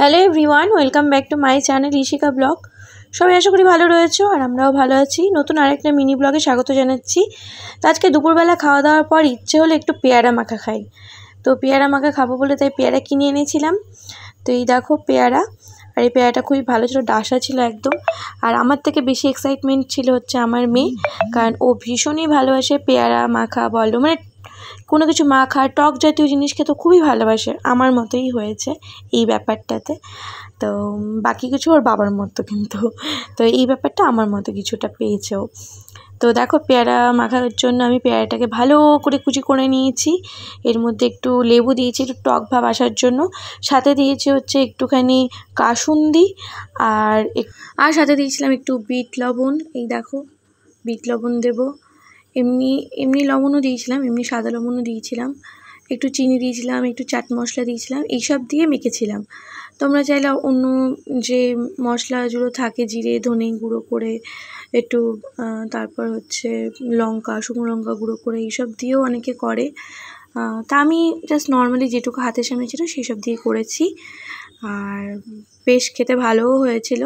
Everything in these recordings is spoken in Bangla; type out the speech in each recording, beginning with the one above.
hello everyone welcome back to my channel Rishika blog সবাই আশা করি ভালো রয়েছে আর আমরাও ভালো আছি নতুন আরেকটা মিনি ব্লগে স্বাগত জানাচ্ছি তো আজকে দুপুরবেলা খাওয়া দাওয়ার পর ইচ্ছে হলো একটু পেয়ারা মাখা খাই তো পেয়ারা মাখা খাবো বলে তাই পেয়ারা কিনে এনেছিলাম তো এই দেখো পেয়ারা আর এই পেয়ারাটা খুবই ভালো ছিল ডাসা ছিল একদম আর আমার থেকে বেশি এক্সাইটমেন্ট ছিল হচ্ছে আমার মেয়ে কারণ ও ভীষণই ভালোবাসে পেয়ারা মাখা বলো মানে কোনো কিছু মাখা টক জাতীয় জিনিস খেতে খুবই ভালোবাসে আমার মতোই হয়েছে এই ব্যাপারটাতে তো বাকি কিছু ওর বাবার মতো কিন্তু তো এই ব্যাপারটা আমার মতো কিছুটা পেয়েছেও তো দেখো পেয়ারা মাখার জন্য আমি পেয়ারাটাকে ভালো করে কুচি করে নিয়েছি এর মধ্যে একটু লেবু দিয়েছি একটু টক ভাব আসার জন্য সাথে দিয়েছি হচ্ছে একটুখানি কাসুন্দি আর আর সাথে দিয়েছিলাম একটু বিট লবণ এই দেখো বিট লবণ দেবো এমনি এমনি লবণও দিয়েছিলাম এমনি সাদা লবণও দিয়েছিলাম একটু চিনি দিয়েছিলাম একটু চাট মশলা দিয়েছিলাম এইসব দিয়ে মেখেছিলাম তোমরা চাইলে অন্য যে মশলাগুলো থাকে জিরে ধনে গুঁড়ো করে একটু তারপর হচ্ছে লঙ্কা শুকনো লঙ্কা গুঁড়ো করে এইসব দিয়েও অনেকে করে তা আমি জাস্ট নর্মালি যেটুকু হাতের সামনে ছিল সেসব দিয়ে করেছি আর বেশ খেতে ভালোও হয়েছিল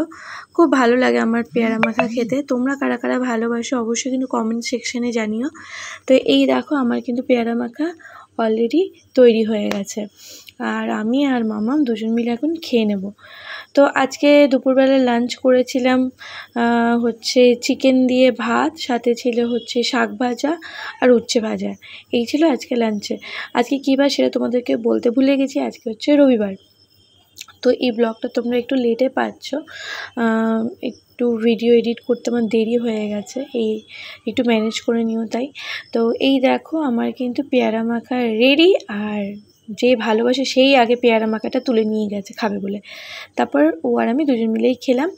খুব ভালো লাগে আমার পেয়ারা মাখা খেতে তোমরা কারা কারা ভালোবাসো অবশ্যই কিন্তু কমেন্ট সেকশানে জানিও তো এই দেখো আমার কিন্তু পেয়ারা মাখা অলরেডি তৈরি হয়ে গেছে আর আমি আর মামাম দুজন মিলে এখন খেয়ে নেব তো আজকে দুপুরবেলা লাঞ্চ করেছিলাম হচ্ছে চিকেন দিয়ে ভাত সাথে ছিল হচ্ছে শাক ভাজা আর উচ্ছে ভাজা এই ছিল আজকে লাঞ্চে আজকে কী বার সেটা তোমাদেরকে বলতে ভুলে গেছি আজকে হচ্ছে রবিবার তো এই ব্লগটা তোমরা একটু লেটে পাচ্ছ একটু ভিডিও এডিট করতে আমার দেরি হয়ে গেছে এই একটু ম্যানেজ করে নিও তাই তো এই দেখো আমার কিন্তু পেয়ারা মাখা রেডি আর যে ভালোবাসে সেই আগে পেয়ারা মাখাটা তুলে নিয়ে গেছে খাবে বলে তারপর ও আর আমি দুজন মিলেই খেলাম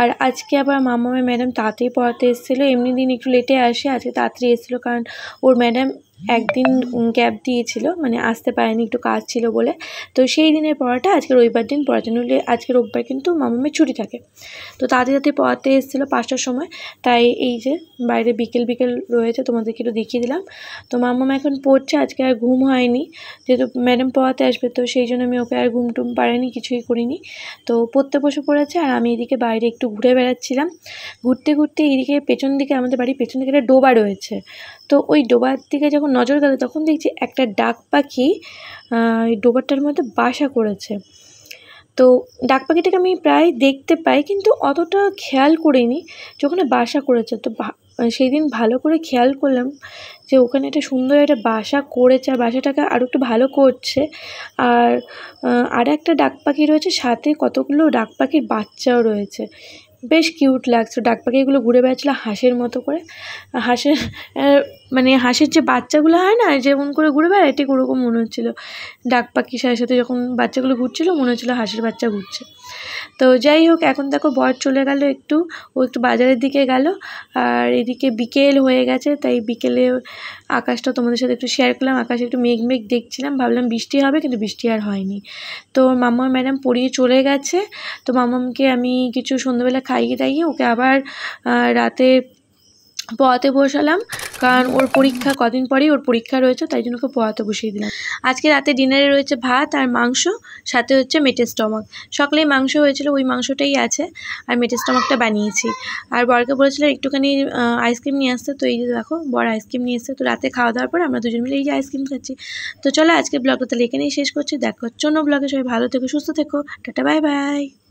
আর আজকে আবার মামা ম্যাডাম তাড়াতাড়ি পড়াতে এসেছিলো এমনি দিন একটু লেটে আসে আজকে তাড়াতাড়ি এসেছিলো কারণ ওর ম্যাডাম একদিন গ্যাপ দিয়েছিল মানে আসতে পারেনি একটু কাজ ছিল বলে তো সেই দিনের পড়াটা আজকে রবিবার দিন পড়াতে নইলে আজকে রোববার কিন্তু মামামের ছুটি থাকে তো তাদের তাতে পড়াতে এসেছিলো পাঁচটার সময় তাই এই যে বাইরে বিকেল বিকেল রয়েছে তোমাদেরকে একটু দেখিয়ে দিলাম তো মামাম এখন পড়ছে আজকে আর ঘুম হয়নি যেহেতু ম্যাডাম পড়াতে আসবে তো সেই জন্য আমি ওকে আর ঘুম টুম পারেনি কিছুই করিনি তো পড়তে বসে পড়েছে আর আমি এদিকে বাইরে একটু ঘুরে বেড়াচ্ছিলাম ঘুরতে ঘুরতে এদিকে পেছন দিকে আমাদের বাড়ির পেছন দিকে একটা ডোবা রয়েছে তো ওই ডোবার দিকে যখন নজর গেল তখন দেখছি একটা ডাক পাখি ওই ডোবারটার মধ্যে বাসা করেছে তো ডাক পাখিটাকে আমি প্রায় দেখতে পাই কিন্তু অতটা খেয়াল করিনি যে ওখানে বাসা করেছে তো মানে সেই দিন ভালো করে খেয়াল করলাম যে ওখানে একটা সুন্দর একটা বাসা করেছে আর বাসাটাকে আরও একটু ভালো করছে আর আর একটা ডাক পাখি রয়েছে সাথে কতগুলো ডাক পাখির বাচ্চাও রয়েছে বেশ কিউট লাগছে ডাক পাখিগুলো ঘুরে বেড়াচ্ছিলো হাঁসের মতো করে হাঁসের মানে হাঁসের যে বাচ্চাগুলো হয় না যেমন করে ঘুরে বেড়ায় ঠিক ওরকম মনে হচ্ছিল ডাক পাখি সারের সাথে যখন বাচ্চাগুলো ঘুরছিল মনে হচ্ছিলো হাঁসের বাচ্চা ঘুরছে তো যাই হোক এখন দেখো বর চলে গেল একটু ও একটু বাজারের দিকে গেল আর এদিকে বিকেল হয়ে গেছে তাই বিকেলে আকাশটা তোমাদের সাথে একটু শেয়ার করলাম আকাশে একটু মেঘ মেঘ দেখছিলাম ভাবলাম বৃষ্টি হবে কিন্তু বৃষ্টি আর হয়নি তো মামা ম্যাডাম পড়িয়ে চলে গেছে তো মামামকে আমি কিছু সন্ধ্যাবেলা খাইয়ে দাইয়ে ওকে আবার রাতে পোয়াতে বসালাম কারণ ওর পরীক্ষা কদিন পরেই ওর পরীক্ষা রয়েছে তাই জন্য ওকে পোয়াতে বসিয়ে দিলাম আজকে রাতে ডিনারে রয়েছে ভাত আর মাংস সাথে হচ্ছে মেটের স্টমাক সকালেই মাংস হয়েছিল ওই মাংসটাই আছে আর মেটের স্টমকটা বানিয়েছি আর বরকে বলেছিল একটুখানি আইসক্রিম নিয়ে আসতে তো এই যে দেখো বড় আইসক্রিম নিয়ে আসতে তো রাতে খাওয়া দাওয়ার পর আমরা দুজন মিলে এই যে আইসক্রিম খাচ্ছি তো চলো আজকে ব্লগটা তাহলে এখানেই শেষ করছি দেখো চন্য ব্লগে সবাই ভালো থেকো সুস্থ থেকো টাটা বাই বাই